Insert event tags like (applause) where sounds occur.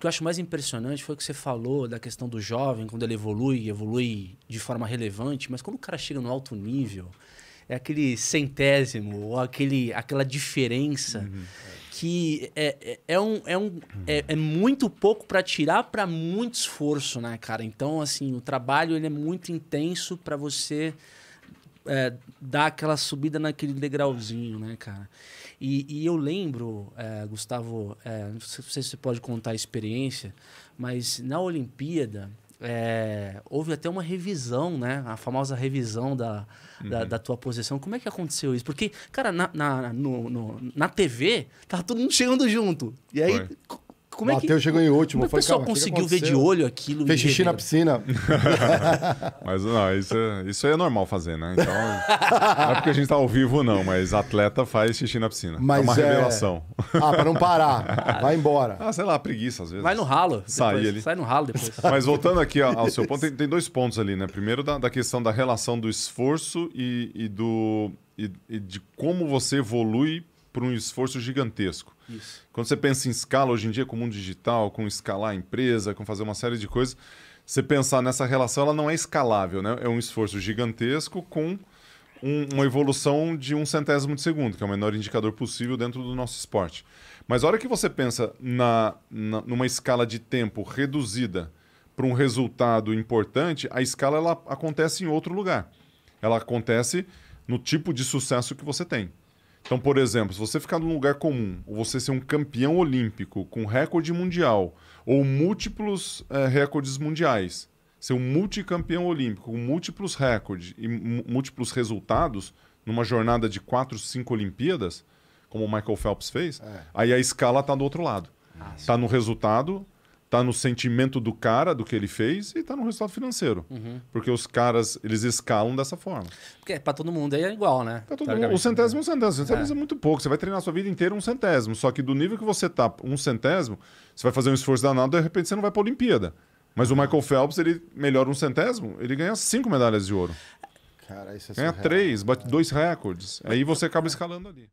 que eu acho mais impressionante foi o que você falou da questão do jovem, quando ele evolui, evolui de forma relevante, mas quando o cara chega no alto nível, é aquele centésimo, ou aquele, aquela diferença uhum. que é, é, é, um, é, um, é, é, muito pouco para tirar para muito esforço, né, cara? Então, assim, o trabalho ele é muito intenso para você é, dar aquela subida naquele degrauzinho, né, cara? E, e eu lembro, é, Gustavo, é, não sei se você pode contar a experiência, mas na Olimpíada é, houve até uma revisão, né? A famosa revisão da, uhum. da, da, tua posição. Como é que aconteceu isso? Porque, cara, na, na, no, no, na TV, tava todo mundo chegando junto. E aí, Foi como Mateus é que. chegou em último. Como é o pessoal conseguiu ver de olho aquilo? Fez xixi na piscina. (laughs) mas não, isso é, é normal fazer, né? Então. não é porque a gente tá ao vivo, não, mas atleta faz xixi na piscina. É mas é uma é... revelação. Ah, pra não parar. Vai embora. Ah, sei lá, preguiça às vezes. Vai no ralo. Sai ali. Sai no ralo depois. (laughs) Mas voltando aqui ao, ao seu ponto, tem, tem, dois pontos ali, né? Primeiro, da, da questão da relação do esforço e, e do. E, e de como você evolui por um esforço gigantesco. Isso. Quando você pensa em escala hoje em dia com o mundo digital, com escalar a empresa, com fazer uma série de coisas, você pensar nessa relação, ela não é escalável, né? É um esforço gigantesco com um, uma evolução de um centésimo de segundo, que é o menor indicador possível dentro do nosso esporte. Mas a hora que você pensa na, na numa escala de tempo reduzida para um resultado importante, a escala ela acontece em outro lugar. Ela acontece no tipo de sucesso que você tem. Então, por exemplo, se você ficar num lugar comum, ou você ser um campeão olímpico com recorde mundial, ou múltiplos é, recordes mundiais, ser um multicampeão olímpico com múltiplos recordes e múltiplos resultados numa jornada de quatro, cinco Olimpíadas, como o Michael Phelps fez, é. aí a escala está do outro lado. Está no resultado, tá no sentimento do cara, do que ele fez, e tá no resultado financeiro. Uhum. Porque os caras, eles escalam dessa forma. Porque é para todo mundo é igual, né? Pra todo mundo, o centésimo é um centésimo. O né? centésimo é. é. muito pouco. Você vai treinar a sua vida inteira um centésimo. Só que do nível que você tá, um centésimo, você vai fazer um esforço danado, de repente você não vai pra Olimpíada. Mas o Michael Phelps, ele melhora um centésimo, ele ganha cinco medalhas de ouro. Cara, isso é Ganha surreal. três, bate dois recordes. Aí você acaba escalando ali.